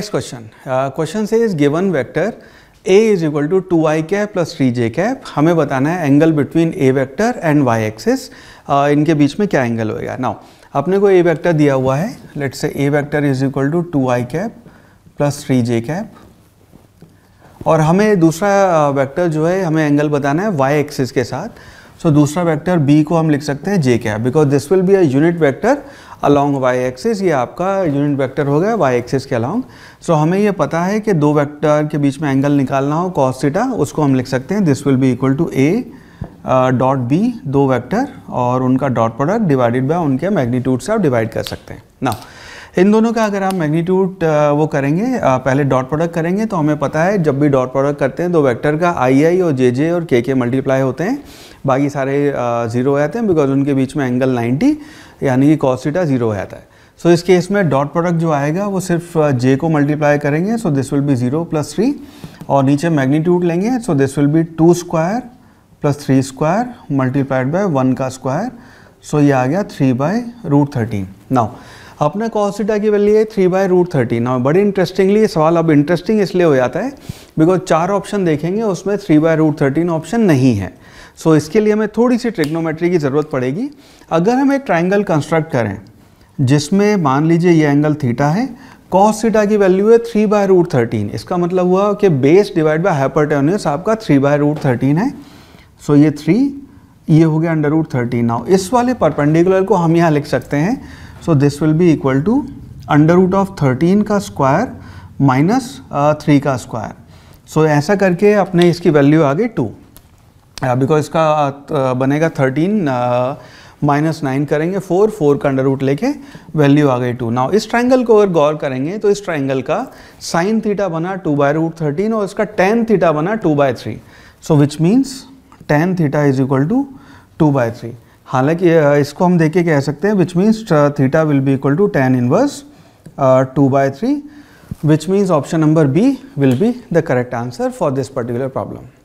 question question से is given vector A is equal to two I cap plus three J cap हमें बताना है angle between A vector and Y axis इनके बीच में क्या एंगल होएगा नाउ अपने को ए वेक्टर दिया हुआ है let's say A vector is equal to two I cap plus three J cap और हमें दूसरा वेक्टर uh, जो है हमें एंगल बताना है वाई एक्सिस के साथ सो so, दूसरा वेक्टर बी को हम लिख सकते हैं J cap because this will be a unit vector along Y axis ये आपका यूनिट वेक्टर हो गया वाई एक्सिस के अलॉन्ग सो so, हमें ये पता है कि दो वेक्टर के बीच में एंगल निकालना हो कॉस थीटा उसको हम लिख सकते हैं this will be equal to A dot B दो वेक्टर और उनका डॉट प्रोडक्ट डिवाइडेड बाय उनके मैग्नीट्यूड से आप डिवाइड कर सकते हैं ना इन दोनों का अगर आप मैग्नीट्यूड uh, वो करेंगे uh, पहले डॉट प्रोडक्ट करेंगे तो हमें पता है जब भी डॉट प्रोडक्ट करते हैं दो वेक्टर का आई आई और जे जे और के के मल्टीप्लाई होते हैं बाकी सारे ज़ीरो uh, हो जाते हैं बिकॉज उनके बीच में एंगल 90 यानी कि कॉस्टा ज़ीरो हो जाता है सो so, इस केस में डॉट प्रोडक्ट जो आएगा वो सिर्फ जे को मल्टीप्लाई करेंगे so this will be zero plus three और नीचे मैग्नीट्यूड लेंगे so this will be two square plus three square multiplied by one का स्क्वायर सो ये आ गया three by root thirteen now अपना कॉसिटा की वैल्यू है थ्री बाय रूट थर्टी ना बड़े इंटरेस्टिंगली ये सवाल अब इंटरेस्टिंग इसलिए हो जाता है बिकॉज चार ऑप्शन देखेंगे उसमें three by root thirteen option नहीं है सो so, इसके लिए हमें थोड़ी सी ट्रिग्नोमेट्री की ज़रूरत पड़ेगी अगर हम एक ट्राइंगल कंस्ट्रक्ट करें जिसमें मान लीजिए ये एंगल थीटा है कॉस थीटा की वैल्यू है थ्री बाय रूट थर्टीन इसका मतलब हुआ कि बेस डिवाइड बाय हाइपरटेनियस आपका थ्री बाय रूट थर्टीन है सो so, ये थ्री ये हो गया अंडर रूट थर्टीन नाउ इस वाले परपेंडिकुलर को हम यहाँ लिख सकते हैं so this will be equal to under root of thirteen का स्क्वायर माइनस थ्री का स्क्वायर सो so, ऐसा करके अपने इसकी वैल्यू आ गई टू बिकॉज uh, इसका uh, uh, बनेगा थर्टीन माइनस नाइन करेंगे फोर फोर का अंडर रूट लेके वैल्यू आ गई टू नाउ इस ट्राइंगल को अगर गौर करेंगे तो इस ट्राइंगल का साइन थीटा बना टू बाय रूट थर्टीन और इसका टेन थीटा बना two by three so which means tan theta is equal to two by three हालांकि इसको हम देखे कह सकते हैं which means theta will be equal to tan inverse two by three which means option number B will be the correct answer for this particular problem